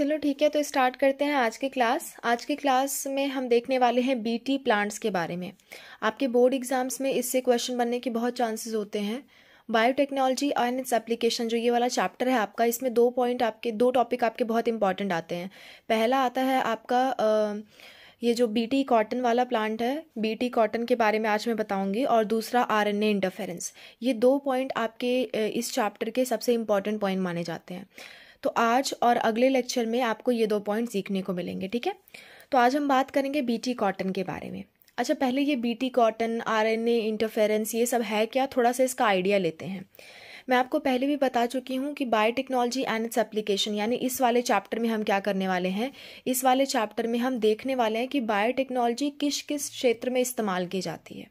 चलो ठीक है तो स्टार्ट करते हैं आज की क्लास आज की क्लास में हम देखने वाले हैं बीटी प्लांट्स के बारे में आपके बोर्ड एग्जाम्स में इससे क्वेश्चन बनने के बहुत चांसेस होते हैं बायोटेक्नोलॉजी एंड इट्स एप्लीकेशन जो ये वाला चैप्टर है आपका इसमें दो पॉइंट आपके दो टॉपिक आपके बहुत इंपॉर्टेंट आते हैं पहला आता है आपका ये जो बीटी कॉटन वाला प्लांट है बीटी कॉटन के बारे में आज मैं बताऊंगी और दूसरा आरएनए इंटरफेरेंस ये दो पॉइंट आपके इस चैप्टर के सबसे इम्पॉर्टेंट पॉइंट माने जाते हैं तो आज और अगले लेक्चर में आपको ये दो पॉइंट सीखने को मिलेंगे ठीक है तो आज हम बात करेंगे बीटी कॉटन के बारे में अच्छा पहले ये बीटी कॉटन आरएनए इंटरफेरेंस ये सब है क्या थोड़ा सा इसका आइडिया लेते हैं मैं आपको पहले भी बता चुकी हूँ कि बायोटेक्नोलॉजी एंड इट्स एप्लीकेशन यानी इस वाले चैप्टर में हम क्या करने वाले हैं इस वाले चैप्टर में हम देखने वाले हैं कि बायोटेक्नोलॉजी किस किस क्षेत्र में इस्तेमाल की जाती है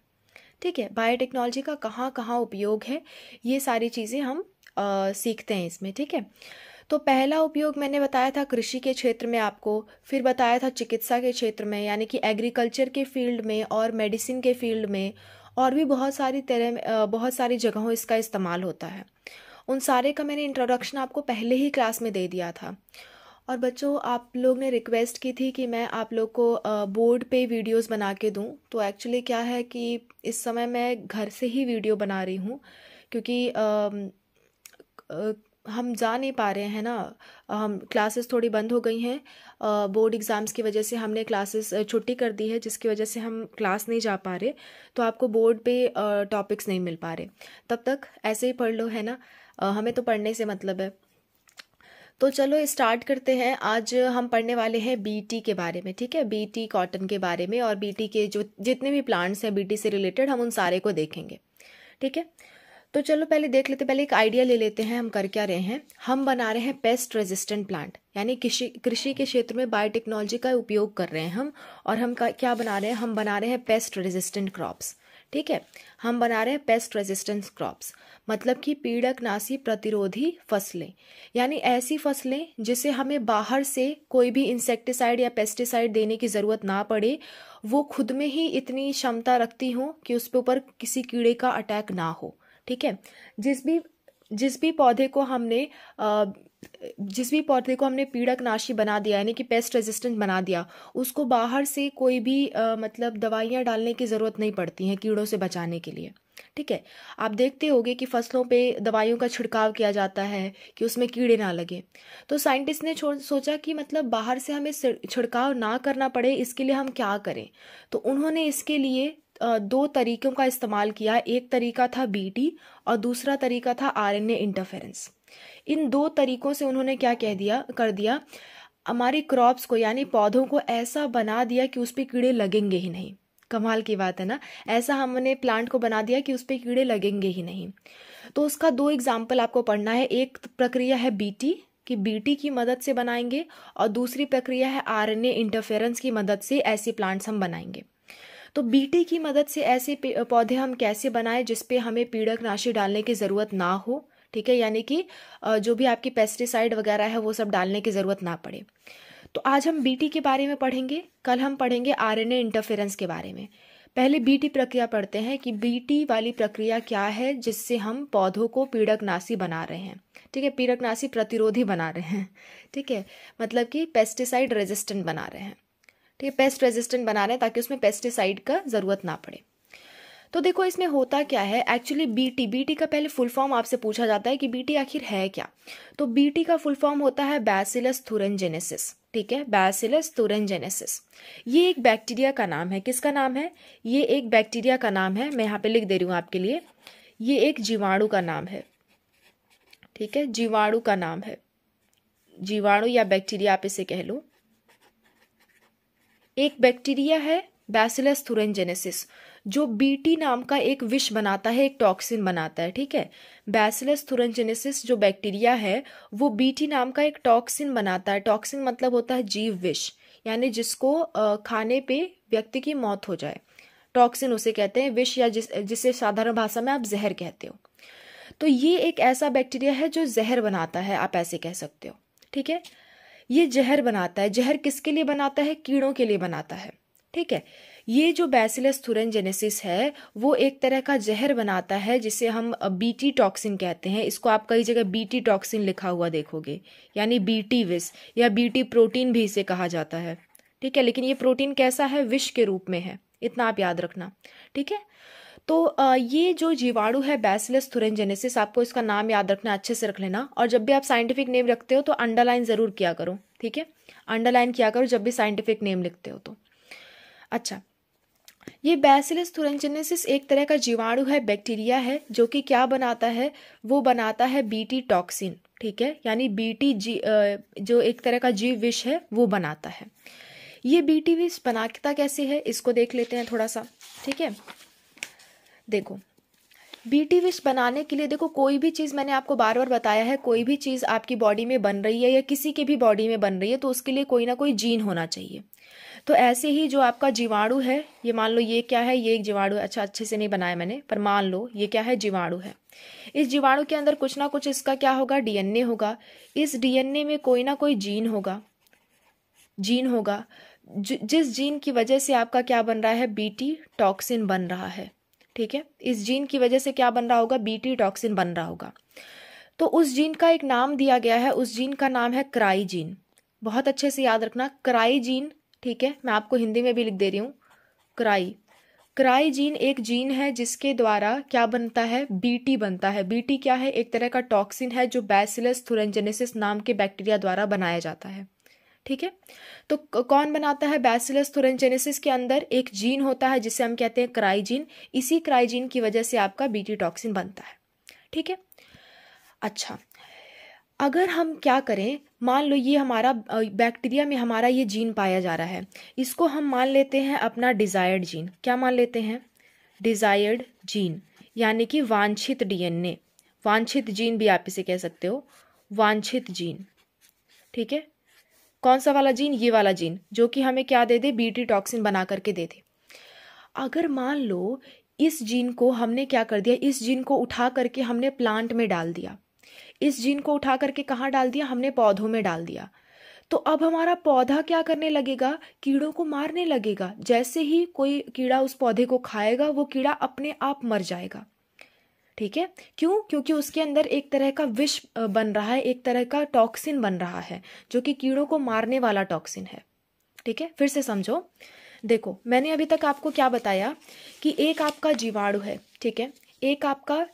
ठीक है बायोटेक्नोलॉजी का कहाँ कहाँ उपयोग है ये सारी चीज़ें हम आ, सीखते हैं इसमें ठीक है तो पहला उपयोग मैंने बताया था कृषि के क्षेत्र में आपको फिर बताया था चिकित्सा के क्षेत्र में यानी कि एग्रीकल्चर के फील्ड में और मेडिसिन के फील्ड में और भी बहुत सारी तरह बहुत सारी जगहों इसका इस्तेमाल होता है उन सारे का मैंने इंट्रोडक्शन आपको पहले ही क्लास में दे दिया था और बच्चों आप लोग ने रिक्वेस्ट की थी कि मैं आप लोग को बोर्ड पे वीडियोस बना के दूं तो एक्चुअली क्या है कि इस समय मैं घर से ही वीडियो बना रही हूँ क्योंकि हम जा नहीं पा रहे हैं ना हम क्लासेस थोड़ी बंद हो गई हैं बोर्ड एग्ज़ाम्स की वजह से हमने क्लासेस छुट्टी कर दी है जिसकी वजह से हम क्लास नहीं जा पा रहे तो आपको बोर्ड पे टॉपिक्स नहीं मिल पा रहे तब तक ऐसे ही पढ़ लो है ना हमें तो पढ़ने से मतलब है तो चलो स्टार्ट करते हैं आज हम पढ़ने वाले हैं बीटी के बारे में ठीक है बीटी कॉटन के बारे में और बीटी के जो जितने भी प्लांट्स हैं बीटी से रिलेटेड हम उन सारे को देखेंगे ठीक है तो चलो पहले देख लेते पहले एक आइडिया ले लेते हैं हम कर क्या रहे हैं हम बना रहे हैं पेस्ट रेजिस्टेंट प्लांट यानी कृषि के क्षेत्र में बायोटेक्नोलॉजी का उपयोग कर रहे हैं हम और हम क्या बना रहे हैं हम बना रहे हैं पेस्ट रेजिस्टेंट क्रॉप्स ठीक है हम बना रहे हैं पेस्ट रेजिस्टेंस क्रॉप्स मतलब कि पीड़क नासी प्रतिरोधी फसलें यानी ऐसी फसलें जिसे हमें बाहर से कोई भी इंसेक्टिसाइड या पेस्टिसाइड देने की ज़रूरत ना पड़े वो खुद में ही इतनी क्षमता रखती हों कि उस पर ऊपर किसी कीड़े का अटैक ना हो ठीक है जिस भी जिस भी पौधे को हमने जिस भी पौधे को हमने पीड़कनाशी बना दिया यानी कि पेस्ट रेजिस्टेंट बना दिया उसको बाहर से कोई भी मतलब दवाइयाँ डालने की ज़रूरत नहीं पड़ती हैं कीड़ों से बचाने के लिए ठीक है आप देखते होंगे कि फसलों पे दवाइयों का छिड़काव किया जाता है कि उसमें कीड़े ना लगे तो साइंटिस्ट ने सोचा कि मतलब बाहर से हमें छिड़काव ना करना पड़े इसके लिए हम क्या करें तो उन्होंने इसके लिए दो तरीकों का इस्तेमाल किया है एक तरीका था बी और दूसरा तरीका था आर इंटरफेरेंस इन दो तरीकों से उन्होंने क्या कह दिया कर दिया हमारी क्रॉप्स को यानी पौधों को ऐसा बना दिया कि उस पर कीड़े लगेंगे ही नहीं कमाल की बात है ना ऐसा हमने प्लांट को बना दिया कि उस पर कीड़े लगेंगे ही नहीं तो उसका दो एग्जाम्पल आपको पढ़ना है एक प्रक्रिया है बीटी कि बीटी की मदद से बनाएंगे और दूसरी प्रक्रिया है आरएनए इंटरफेरेंस की मदद से ऐसे प्लांट्स हम बनाएंगे तो बीटे की मदद से ऐसे पौधे हम कैसे बनाएं जिसपे हमें पीड़कनाशी डालने की ज़रूरत ना हो ठीक है यानी कि जो भी आपकी पेस्टिसाइड वगैरह है वो सब डालने की ज़रूरत ना पड़े तो आज हम बीटी के बारे में पढ़ेंगे कल हम पढ़ेंगे आरएनए इंटरफेरेंस के बारे में पहले बीटी प्रक्रिया पढ़ते हैं कि बीटी वाली प्रक्रिया क्या है जिससे हम पौधों को पीड़कनाशी बना रहे हैं ठीक है पीड़कनाशी प्रतिरोधी बना रहे हैं ठीक है मतलब कि पेस्टिसाइड रेजिस्टेंट बना रहे हैं ठीक है पेस्ट रेजिस्टेंट बना रहे हैं ताकि उसमें पेस्टिसाइड का ज़रूरत ना पड़े तो देखो इसमें होता क्या है एक्चुअली बीटी बीटी का पहले फुल फॉर्म आपसे पूछा जाता है कि बीटी आखिर है क्या तो बीटी का फुल फॉर्म होता है बैसिलस थुरनजेनेसिस ठीक है बैसिलस थुरंजेनेसिस ये एक बैक्टीरिया का नाम है किसका नाम है ये एक बैक्टीरिया का नाम है मैं यहाँ पे लिख दे रही हूँ आपके लिए ये एक जीवाणु का नाम है ठीक है जीवाणु का नाम है जीवाणु या बैक्टीरिया आप इसे कह लो एक बैक्टीरिया है बैसिलस थुरेंजेनेसिस जो बीटी नाम का एक विष बनाता है एक टॉक्सिन बनाता है ठीक है बैसिलस थुरेंजेनेसिस जो बैक्टीरिया है वो बीटी नाम का एक टॉक्सिन बनाता है टॉक्सिन मतलब होता है जीव विष यानी जिसको खाने पे व्यक्ति की मौत हो जाए टॉक्सिन उसे कहते हैं विष या जिस जिसे साधारण भाषा में आप जहर कहते हो तो ये एक ऐसा बैक्टीरिया है जो जहर बनाता है आप ऐसे कह सकते हो ठीक है ये जहर बनाता है जहर किसके लिए बनाता है कीड़ों के लिए बनाता है ठीक है ये जो बैसिलस थुरजेनेसिस है वो एक तरह का जहर बनाता है जिसे हम बीटी टॉक्सिन कहते हैं इसको आप कई जगह बीटी टॉक्सिन लिखा हुआ देखोगे यानी बीटी विस या बीटी प्रोटीन भी इसे कहा जाता है ठीक है लेकिन ये प्रोटीन कैसा है विष के रूप में है इतना आप याद रखना ठीक है तो ये जो जीवाणु है बैसिलस थुरेंजेनेसिस आपको इसका नाम याद रखना अच्छे से रख लेना और जब भी आप साइंटिफिक नेम रखते हो तो अंडरलाइन ज़रूर किया करो ठीक है अंडरलाइन किया करो जब भी साइंटिफिक नेम लिखते हो तो अच्छा ये बैसिलस थुरेंजेनेसिस एक तरह का जीवाणु है बैक्टीरिया है जो कि क्या बनाता है वो बनाता है बी टॉक्सिन ठीक है यानी बी जी जो एक तरह का जीव विष है वो बनाता है ये बी टी विष बनाता कैसे है इसको देख लेते हैं थोड़ा सा ठीक है देखो बी टी विश बनाने के लिए देखो कोई भी चीज़ मैंने आपको बार बार बताया है कोई भी चीज़ आपकी बॉडी में बन रही है या किसी के भी बॉडी में बन रही है तो उसके लिए कोई ना कोई जीन होना चाहिए तो ऐसे ही जो आपका जीवाणु है ये मान लो ये क्या है ये एक जीवाणु अच्छा अच्छे से नहीं बनाया मैंने पर मान लो ये क्या है जीवाणु है इस जीवाणु के अंदर कुछ ना कुछ इसका क्या होगा डीएनए होगा इस डीएनए में कोई ना कोई जीन होगा जीन होगा जिस जीन की वजह से आपका क्या बन रहा है बीटी टॉक्सिन बन रहा है ठीक है इस जीन की वजह से क्या बन रहा होगा बीटी टॉक्सिन बन रहा होगा तो उस जीन का एक नाम दिया गया है उस जीन का नाम है क्राई जीन बहुत अच्छे से याद रखना क्राई जीन ठीक है मैं आपको हिंदी में भी लिख दे रही हूँ क्राई क्राई जीन एक जीन है जिसके द्वारा क्या बनता है बीटी बनता है बीटी क्या है एक तरह का टॉक्सिन है जो बैसिलस थुरजेनेसिस नाम के बैक्टीरिया द्वारा बनाया जाता है ठीक है तो कौन बनाता है बैसिलस थोरेंजेनेसिस के अंदर एक जीन होता है जिसे हम कहते हैं क्राइजीन इसी क्राइजीन की वजह से आपका बीटी टॉक्सिन बनता है ठीक है अच्छा अगर हम क्या करें मान लो ये हमारा बैक्टीरिया में हमारा ये जीन पाया जा रहा है इसको हम मान लेते हैं अपना डिज़ायर्ड जीन क्या मान लेते हैं डिज़ायर्ड जीन यानी कि वांछित डीएनए वांछित जीन भी आप इसे कह सकते हो वांछित जीन ठीक है कौन सा वाला जीन ये वाला जीन जो कि हमें क्या दे दे बीटी टॉक्सिन बना करके दे दे अगर मान लो इस जीन को हमने क्या कर दिया इस जीन को उठा करके हमने प्लांट में डाल दिया इस जीन को उठा करके कहाँ डाल दिया हमने पौधों में डाल दिया तो अब हमारा पौधा क्या करने लगेगा कीड़ों को मारने लगेगा जैसे ही कोई कीड़ा उस पौधे को खाएगा वो कीड़ा अपने आप मर जाएगा ठीक है क्यों क्योंकि उसके अंदर एक तरह का विष बन रहा है एक तरह का टॉक्सिन बन रहा है जो कि कीड़ों को मारने वाला टॉक्सिन है ठीक है फिर से समझो देखो मैंने अभी तक आपको क्या बताया कि एक आपका जीवाणु है ठीक है एक आपका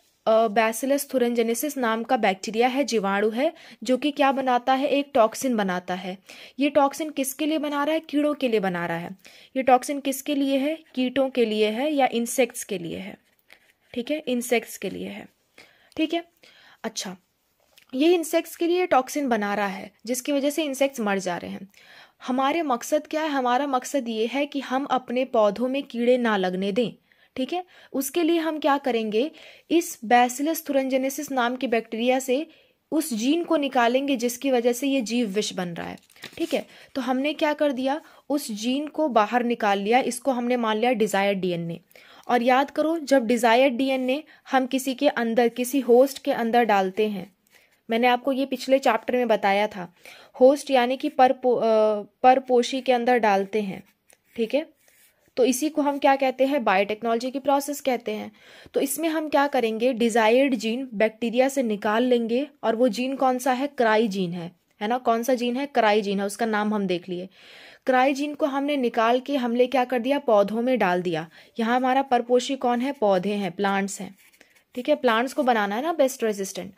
बैसिलस थुरजेनेसिस नाम का बैक्टीरिया है जीवाणु है जो कि क्या बनाता है एक टॉक्सिन बनाता है ये टॉक्सिन किसके लिए बना रहा है कीड़ों के लिए बना रहा है ये टॉक्सिन किसके लिए है कीटों के लिए है या इंसेक्ट्स के लिए है ठीक है इंसेक्ट्स के लिए है ठीक है अच्छा ये इंसेक्ट्स के लिए टॉक्सिन बना रहा है जिसकी वजह से इंसेक्ट्स मर जा रहे हैं हमारे मकसद क्या है हमारा मकसद ये है कि हम अपने पौधों में कीड़े ना लगने दें ठीक है उसके लिए हम क्या करेंगे इस बैसिलस थुरंजेनेसिस नाम के बैक्टीरिया से उस जीन को निकालेंगे जिसकी वजह से ये जीव विष बन रहा है ठीक है तो हमने क्या कर दिया उस जीन को बाहर निकाल लिया इसको हमने मान लिया डिजायर डीएनए और याद करो जब डिज़ायर्ड डीएनए हम किसी के अंदर किसी होस्ट के अंदर डालते हैं मैंने आपको ये पिछले चैप्टर में बताया था होस्ट यानी कि पर पो, परपोशी के अंदर डालते हैं ठीक है तो इसी को हम क्या कहते हैं बायोटेक्नोलॉजी की प्रोसेस कहते हैं तो इसमें हम क्या करेंगे डिजायर्ड जीन बैक्टीरिया से निकाल लेंगे और वो जीन कौन सा है क्राई जीन है है ना कौन सा जीन है क्राई जीन है उसका नाम हम देख लिए क्राइजीन को हमने निकाल के हमने क्या कर दिया पौधों में डाल दिया यहाँ हमारा परपोषी कौन है पौधे हैं प्लांट्स हैं ठीक है प्लांट्स को बनाना है ना बेस्ट रेजिस्टेंट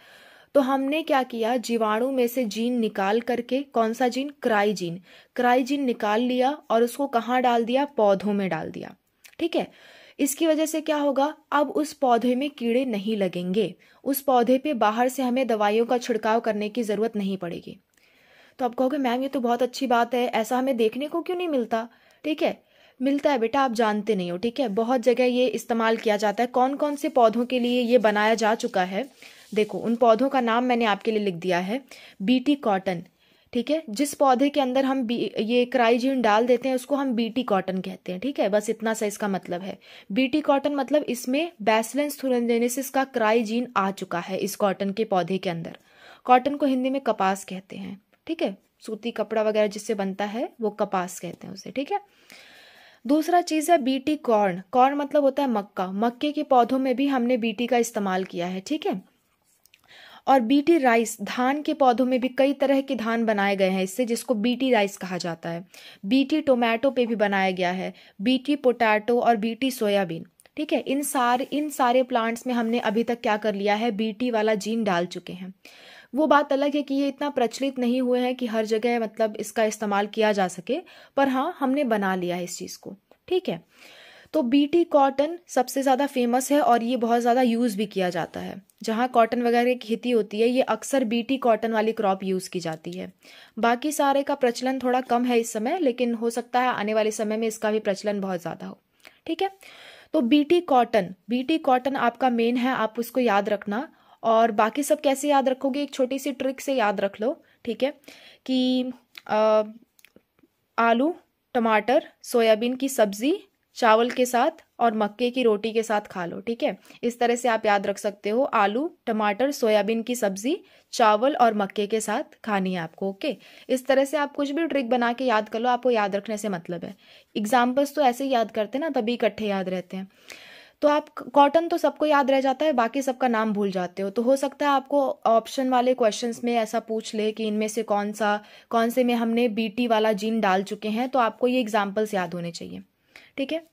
तो हमने क्या किया जीवाणु में से जीन निकाल करके कौन सा जीन क्राइजीन क्राइजीन निकाल लिया और उसको कहाँ डाल दिया पौधों में डाल दिया ठीक है इसकी वजह से क्या होगा अब उस पौधे में कीड़े नहीं लगेंगे उस पौधे पे बाहर से हमें दवाइयों का छिड़काव करने की ज़रूरत नहीं पड़ेगी तो आप कहोगे मैम ये तो बहुत अच्छी बात है ऐसा हमें देखने को क्यों नहीं मिलता ठीक है मिलता है बेटा आप जानते नहीं हो ठीक है बहुत जगह ये इस्तेमाल किया जाता है कौन कौन से पौधों के लिए ये बनाया जा चुका है देखो उन पौधों का नाम मैंने आपके लिए लिख दिया है बीटी कॉटन ठीक है जिस पौधे के अंदर हम बी ये क्राइजीन डाल देते हैं उसको हम बीटी कॉटन कहते हैं ठीक है बस इतना सा इसका मतलब है बीटी कॉटन मतलब इसमें बैसलेंस थुरजेनेसिस का क्राइजीन आ चुका है इस कॉटन के पौधे के अंदर कॉटन को हिंदी में कपास कहते हैं ठीक है सूती कपड़ा वगैरह जिससे बनता है वो कपास कहते हैं उसे ठीक है दूसरा चीज़ है बीटी कॉर्न कॉर्न मतलब होता है मक्का मक्के के पौधों में भी हमने बीटी का इस्तेमाल किया है ठीक है और बीटी राइस धान के पौधों में भी कई तरह के धान बनाए गए हैं इससे जिसको बीटी राइस कहा जाता है बीटी टोमेटो पे भी बनाया गया है बीटी पोटैटो और बीटी सोयाबीन ठीक है इन सारे इन सारे प्लांट्स में हमने अभी तक क्या कर लिया है बीटी वाला जीन डाल चुके हैं वो बात अलग है कि ये इतना प्रचलित नहीं हुए हैं कि हर जगह मतलब इसका इस्तेमाल किया जा सके पर हाँ हमने बना लिया है इस चीज़ को ठीक है तो बीटी कॉटन सबसे ज़्यादा फेमस है और ये बहुत ज़्यादा यूज़ भी किया जाता है जहाँ कॉटन वगैरह की खेती होती है ये अक्सर बीटी कॉटन वाली क्रॉप यूज़ की जाती है बाकी सारे का प्रचलन थोड़ा कम है इस समय लेकिन हो सकता है आने वाले समय में इसका भी प्रचलन बहुत ज़्यादा हो ठीक है तो बीटी कॉटन बीटी कॉटन आपका मेन है आप उसको याद रखना और बाकी सब कैसे याद रखोगे एक छोटी सी ट्रिक से याद रख लो ठीक है कि आ, आलू टमाटर सोयाबीन की सब्ज़ी चावल के साथ और मक्के की रोटी के साथ खा लो ठीक है इस तरह से आप याद रख सकते हो आलू टमाटर सोयाबीन की सब्जी चावल और मक्के के साथ खानी है आपको ओके इस तरह से आप कुछ भी ट्रिक बना के याद कर लो आपको याद रखने से मतलब है एग्जाम्पल्स तो ऐसे ही याद करते हैं ना तभी इकट्ठे याद रहते हैं तो आप कॉटन तो सबको याद रह जाता है बाकी सबका नाम भूल जाते हो तो हो सकता है आपको ऑप्शन वाले क्वेश्चन में ऐसा पूछ ले कि इनमें से कौन सा कौन से में हमने बी वाला जीन डाल चुके हैं तो आपको ये एग्जाम्पल्स याद होने चाहिए ठीक है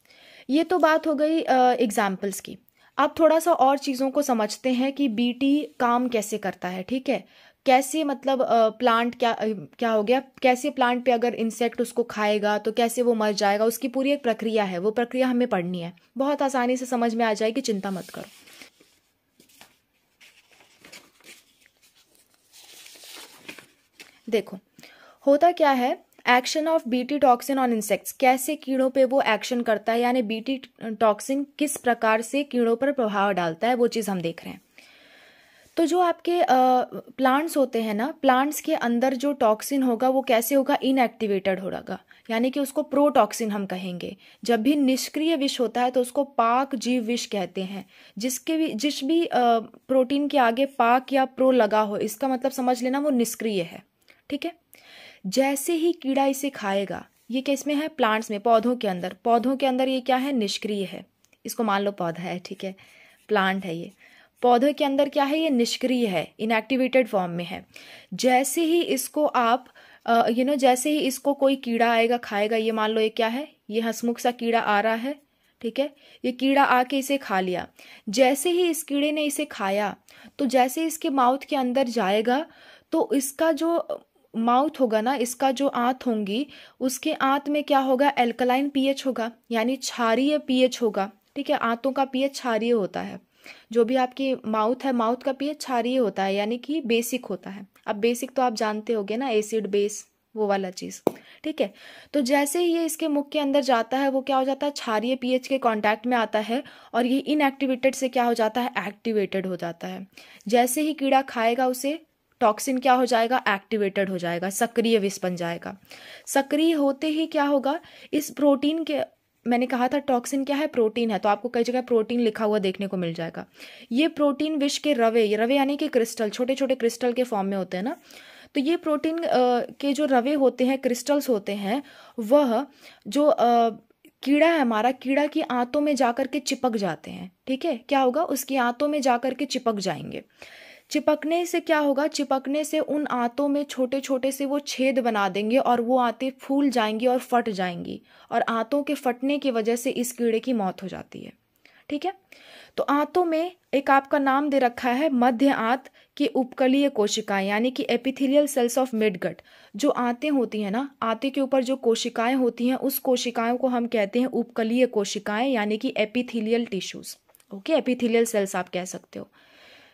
ये तो बात हो गई एग्जाम्पल्स की अब थोड़ा सा और चीज़ों को समझते हैं कि बीटी काम कैसे करता है ठीक है कैसे मतलब प्लांट क्या क्या हो गया कैसे प्लांट पे अगर इंसेक्ट उसको खाएगा तो कैसे वो मर जाएगा उसकी पूरी एक प्रक्रिया है वो प्रक्रिया हमें पढ़नी है बहुत आसानी से समझ में आ जाएगी चिंता मत करो देखो होता क्या है action of BT toxin on insects कैसे कीड़ों पे वो एक्शन करता है यानी बीटी टॉक्सिन किस प्रकार से कीड़ों पर प्रभाव डालता है वो चीज़ हम देख रहे हैं तो जो आपके प्लांट्स होते हैं ना प्लांट्स के अंदर जो टॉक्सिन होगा वो कैसे होगा इनएक्टिवेटेड होगा यानी कि उसको प्रोटॉक्सिन हम कहेंगे जब भी निष्क्रिय विष होता है तो उसको पाक जीव विष कहते हैं जिसके भी जिस भी प्रोटीन के आगे पाक या प्रो लगा हो इसका मतलब समझ लेना वो निष्क्रिय है ठीक है जैसे ही कीड़ा इसे खाएगा ये किस में है प्लांट्स में पौधों के अंदर पौधों के अंदर ये क्या है निष्क्रिय है इसको मान लो पौधा है ठीक है प्लांट है ये पौधे के अंदर क्या है ये निष्क्रिय है इनएक्टिवेटेड फॉर्म में है जैसे ही इसको आप यू नो जैसे ही इसको कोई कीड़ा आएगा खाएगा ये मान लो ये क्या है ये हंसमुख सा कीड़ा आ रहा है ठीक है ये कीड़ा आके इसे खा लिया जैसे ही इस कीड़े ने इसे खाया तो जैसे इसके माउथ के अंदर जाएगा तो इसका जो माउथ होगा ना इसका जो आंत होंगी उसके आंत में क्या होगा एल्कलाइन पीएच होगा यानी क्षारीय पीएच होगा ठीक है आंतों का पीएच क्षारीय होता है जो भी आपकी माउथ है माउथ का पीएच क्षारीय होता है यानी कि बेसिक होता है अब बेसिक तो आप जानते हो ना एसिड बेस वो वाला चीज़ ठीक है तो जैसे ही ये इसके मुख के अंदर जाता है वो क्या हो जाता है क्षारीय पीएच के कांटेक्ट में आता है और ये इनएक्टिवेटेड से क्या हो जाता है एक्टिवेटेड हो जाता है जैसे ही कीड़ा खाएगा उसे टॉक्सिन क्या हो जाएगा एक्टिवेटेड हो जाएगा सक्रिय विष बन जाएगा सक्रिय होते ही क्या होगा इस प्रोटीन के मैंने कहा था टॉक्सिन क्या है प्रोटीन है तो आपको कई जगह प्रोटीन लिखा हुआ देखने को मिल जाएगा ये प्रोटीन विष के रवे रवे यानी कि क्रिस्टल छोटे छोटे क्रिस्टल के फॉर्म में होते हैं ना तो ये प्रोटीन के जो रवे होते हैं क्रिस्टल्स होते हैं वह जो आ, कीड़ा है हमारा कीड़ा की आंतों में जाकर के चिपक जाते हैं ठीक है क्या होगा उसकी आंतों में जाकर के चिपक जाएंगे चिपकने से क्या होगा चिपकने से उन आंतों में छोटे छोटे से वो छेद बना देंगे और वो आंतें फूल जाएंगी और फट जाएंगी और आंतों के फटने की वजह से इस कीड़े की मौत हो जाती है ठीक है तो आंतों में एक आपका नाम दे रखा है मध्य आंत की उपकलीय कोशिकाएं यानी कि एपिथेलियल सेल्स ऑफ मिडगट जो आंतें होती हैं ना आते के ऊपर जो कोशिकाएं होती हैं उस कोशिकाओं को हम कहते हैं उपकलीय कोशिकाएं यानी कि epithelial tissues okay epithelial cells आप कह सकते हो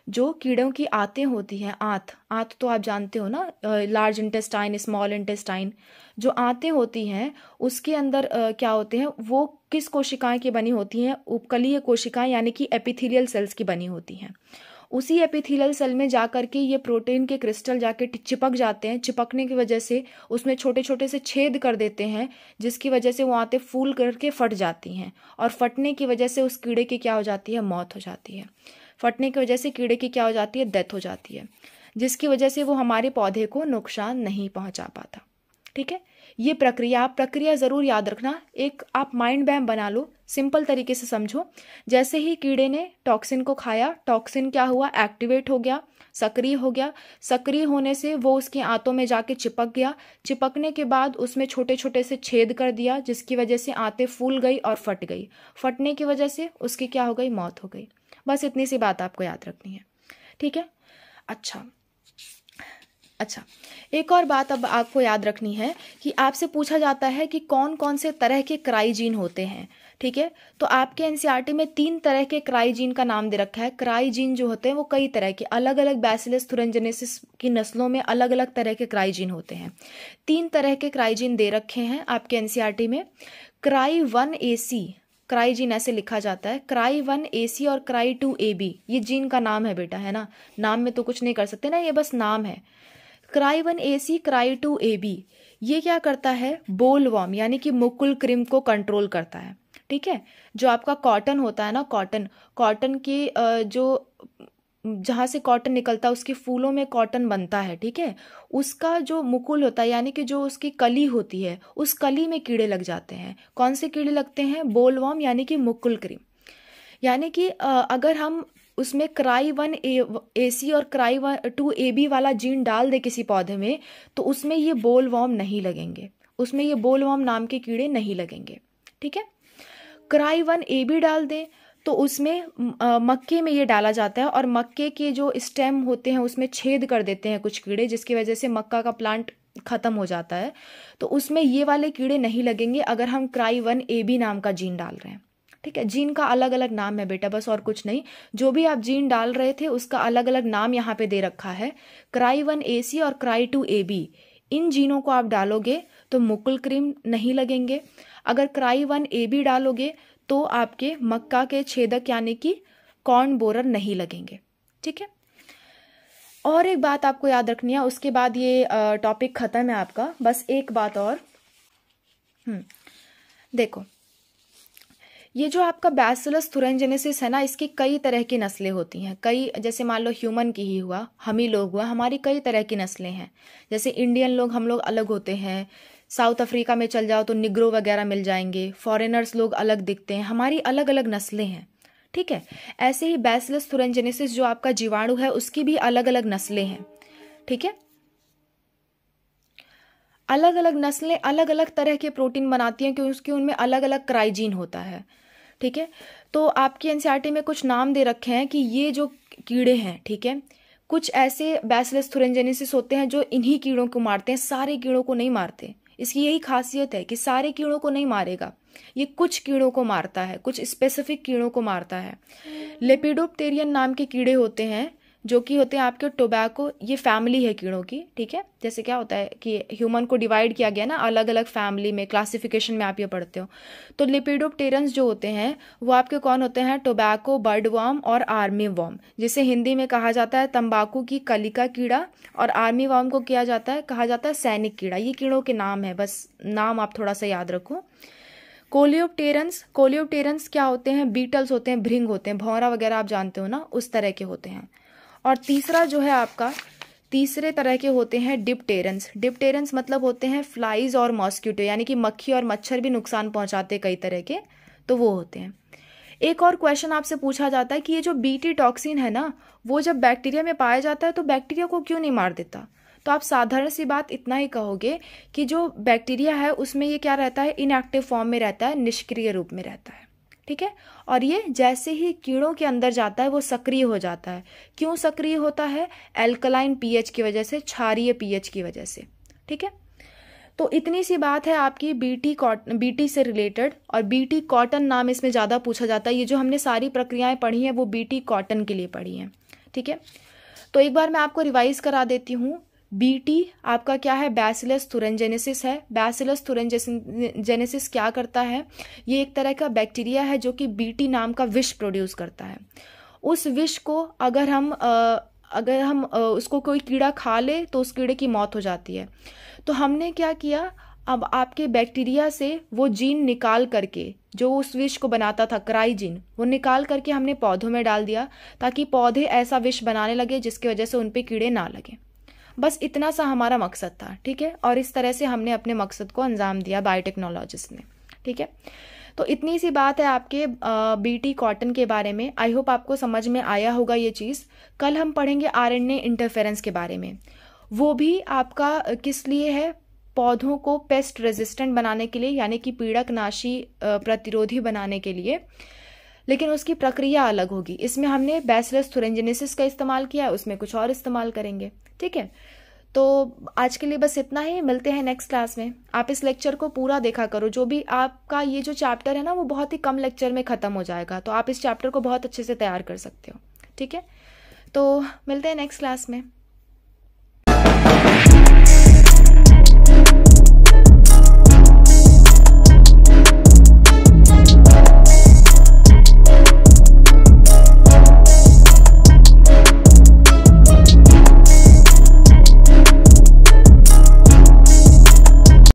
जो कीड़ों की आते होती हैं आंत आंत तो आप जानते हो ना लार्ज इंटेस्टाइन स्मॉल इंटेस्टाइन जो आते होती हैं उसके अंदर आ, क्या होते हैं वो किस कोशिकाएं की बनी होती हैं उपकलीय कोशिकाएं यानी कि एपिथीलियल सेल्स की बनी होती हैं उसी एपिथीलियल सेल में जा करके के ये प्रोटीन के क्रिस्टल जाके चिपक जाते हैं चिपकने की वजह से उसमें छोटे छोटे से छेद कर देते हैं जिसकी वजह से वो आते फूल करके फट जाती हैं और फटने की वजह से उस कीड़े की क्या हो जाती है मौत हो जाती है फटने की वजह से कीड़े की क्या हो जाती है डेथ हो जाती है जिसकी वजह से वो हमारे पौधे को नुकसान नहीं पहुंचा पाता ठीक है ये प्रक्रिया आप प्रक्रिया ज़रूर याद रखना एक आप माइंड बैम बना लो सिंपल तरीके से समझो जैसे ही कीड़े ने टॉक्सिन को खाया टॉक्सिन क्या हुआ एक्टिवेट हो गया सक्रिय हो गया सक्रिय होने से वो उसकी आंतों में जाके चिपक गया चिपकने के बाद उसमें छोटे छोटे से छेद कर दिया जिसकी वजह से आंतें फूल गई और फट गई फटने की वजह से उसकी क्या हो गई मौत हो गई बस इतनी सी बात आपको याद रखनी है ठीक है अच्छा अच्छा एक और बात अब आपको याद रखनी है कि आपसे पूछा जाता है कि कौन कौन से तरह के क्राइजीन होते हैं ठीक है तो आपके एनसीईआरटी e में तीन तरह के क्राइजीन का नाम दे रखा है क्राइजीन जो होते हैं वो कई तरह के अलग अलग बैसिलस थुरंजनेसिस की नस्लों में अलग अलग तरह के क्राइजीन होते हैं तीन तरह के क्राइजीन दे रखे हैं आपके एन e में cry one A C cry gene ऐसे लिखा जाता है क्राई वन ए सी और क्राई टू ए बी ये जीन का नाम है बेटा है ना नाम में तो कुछ नहीं कर सकते ना ये बस नाम है cry one A C cry two A B ये क्या करता है बोल वॉम यानी कि मुकुल क्रिम को कंट्रोल करता है ठीक है जो आपका कॉटन होता है ना कॉटन कॉटन की जो जहाँ से कॉटन निकलता है उसके फूलों में कॉटन बनता है ठीक है उसका जो मुकुल होता है यानी कि जो उसकी कली होती है उस कली में कीड़े लग जाते हैं कौन से कीड़े लगते हैं बोलवॉम यानी कि मुकुल क्रीम यानी कि अगर हम उसमें cry one A, A C और cry one two A B वाला जीन डाल दे किसी पौधे में तो उसमें ये बोलवॉम नहीं लगेंगे उसमें ये बोलवॉम नाम के कीड़े नहीं लगेंगे ठीक है क्राई वन ए बी डाल दें तो उसमें मक्के में ये डाला जाता है और मक्के के जो स्टेम होते हैं उसमें छेद कर देते हैं कुछ कीड़े जिसकी वजह से मक्का का प्लांट ख़त्म हो जाता है तो उसमें ये वाले कीड़े नहीं लगेंगे अगर हम क्राई वन ए बी नाम का जीन डाल रहे हैं ठीक है जीन का अलग अलग नाम है बेटा बस और कुछ नहीं जो भी आप जीन डाल रहे थे उसका अलग अलग नाम यहाँ पे दे रखा है क्राई वन ए सी और क्राई टू ए बी इन जीनों को आप डालोगे तो मुकुल क्रीम नहीं लगेंगे अगर क्राई वन ए बी डालोगे तो आपके मक्का के छेदक यानी कि कॉर्न बोरर नहीं लगेंगे ठीक है और एक बात आपको याद रखनी है उसके बाद ये टॉपिक ख़त्म है आपका बस एक बात और हम्म, देखो ये जो आपका बैसुलस थुरजेनेसिस है ना इसकी कई तरह की नस्लें होती हैं कई जैसे मान लो ह्यूमन की ही हुआ हम ही लोग हुआ हमारी कई तरह की नस्लें हैं जैसे इंडियन लोग हम लोग अलग होते हैं साउथ अफ्रीका में चल जाओ तो निग्रो वगैरह मिल जाएंगे फॉरेनर्स लोग अलग दिखते हैं हमारी अलग अलग नस्लें हैं ठीक है ऐसे ही बैसलस थुरजेनेसिस जो आपका जीवाणु है उसकी भी अलग अलग नस्लें हैं ठीक है अलग अलग नस्लें अलग अलग तरह के प्रोटीन बनाती हैं क्योंकि उनमें अलग अलग क्राइजीन होता है ठीक है तो आपकी एनसीईआरटी में कुछ नाम दे रखे हैं कि ये जो कीड़े हैं ठीक है कुछ ऐसे बैसलेस थुरजेनेसिस होते हैं जो इन्हीं कीड़ों को मारते हैं सारे कीड़ों को नहीं मारते इसकी यही खासियत है कि सारे कीड़ों को नहीं मारेगा ये कुछ कीड़ों को मारता है कुछ स्पेसिफिक कीड़ों को मारता है लेपिडोप्टेरियन नाम के कीड़े होते हैं जो कि होते हैं आपके टोबैको ये फैमिली है कीड़ों की ठीक है जैसे क्या होता है कि ह्यूमन को डिवाइड किया गया ना अलग अलग फैमिली में क्लासिफिकेशन में आप ये पढ़ते हो तो लिपिडोप्टेरन्स जो होते हैं वो आपके कौन होते हैं टोबैको बर्ड वॉम और आर्मी वॉम जिसे हिंदी में कहा जाता है तम्बाकू की कलिका कीड़ा और आर्मी वॉम को किया जाता है कहा जाता है सैनिक कीड़ा ये कीड़ों के नाम है बस नाम आप थोड़ा सा याद रखो कोलियोप्टेरन्स कोलियोप्टेरन्स क्या होते हैं बीटल्स होते हैं भृंग होते हैं भौरा वगैरह आप जानते हो ना उस तरह के होते हैं और तीसरा जो है आपका तीसरे तरह के होते हैं डिपटेरेंस डिपटेरेंस मतलब होते हैं फ्लाइज और मॉस्क्यूटो यानी कि मक्खी और मच्छर भी नुकसान पहुंचाते कई तरह के तो वो होते हैं एक और क्वेश्चन आपसे पूछा जाता है कि ये जो बीटी टॉक्सिन है ना वो जब बैक्टीरिया में पाया जाता है तो बैक्टीरिया को क्यों नहीं मार देता तो आप साधारण सी बात इतना ही कहोगे कि जो बैक्टीरिया है उसमें ये क्या रहता है इनएक्टिव फॉर्म में रहता है निष्क्रिय रूप में रहता है ठीक है और ये जैसे ही कीड़ों के अंदर जाता है वो सक्रिय हो जाता है क्यों सक्रिय होता है एल्कलाइन पीएच की वजह से क्षारीय पीएच की वजह से ठीक है तो इतनी सी बात है आपकी बीटी कॉटन बीटी से रिलेटेड और बीटी कॉटन नाम इसमें ज़्यादा पूछा जाता है ये जो हमने सारी प्रक्रियाएं पढ़ी हैं वो बीटी कॉटन के लिए पढ़ी हैं ठीक है तो एक बार मैं आपको रिवाइज करा देती हूँ बीटी आपका क्या है बैसिलस थुरनजेनेसिस है बैसिलस थुरनजेनेसिस क्या करता है ये एक तरह का बैक्टीरिया है जो कि बीटी नाम का विष प्रोड्यूस करता है उस विष को अगर हम आ, अगर हम आ, उसको कोई कीड़ा खा ले तो उस कीड़े की मौत हो जाती है तो हमने क्या किया अब आपके बैक्टीरिया से वो जीन निकाल करके जो उस विष को बनाता था क्राई जीन वो निकाल करके हमने पौधों में डाल दिया ताकि पौधे ऐसा विष बनाने लगे जिसकी वजह से उन पर कीड़े ना लगें बस इतना सा हमारा मकसद था ठीक है और इस तरह से हमने अपने मकसद को अंजाम दिया बायोटेक्नोलॉजिस्ट ने ठीक है तो इतनी सी बात है आपके बीटी कॉटन के बारे में आई होप आपको समझ में आया होगा ये चीज़ कल हम पढ़ेंगे आर एन इंटरफेरेंस के बारे में वो भी आपका किस लिए है पौधों को पेस्ट रेजिस्टेंट बनाने के लिए यानी कि नाशी प्रतिरोधी बनाने के लिए लेकिन उसकी प्रक्रिया अलग होगी इसमें हमने बैसलस थुरेंजेनेसिस का इस्तेमाल किया है उसमें कुछ और इस्तेमाल करेंगे ठीक है तो आज के लिए बस इतना ही मिलते हैं नेक्स्ट क्लास में आप इस लेक्चर को पूरा देखा करो जो भी आपका ये जो चैप्टर है ना वो बहुत ही कम लेक्चर में ख़त्म हो जाएगा तो आप इस चैप्टर को बहुत अच्छे से तैयार कर सकते हो ठीक है तो मिलते हैं नेक्स्ट क्लास में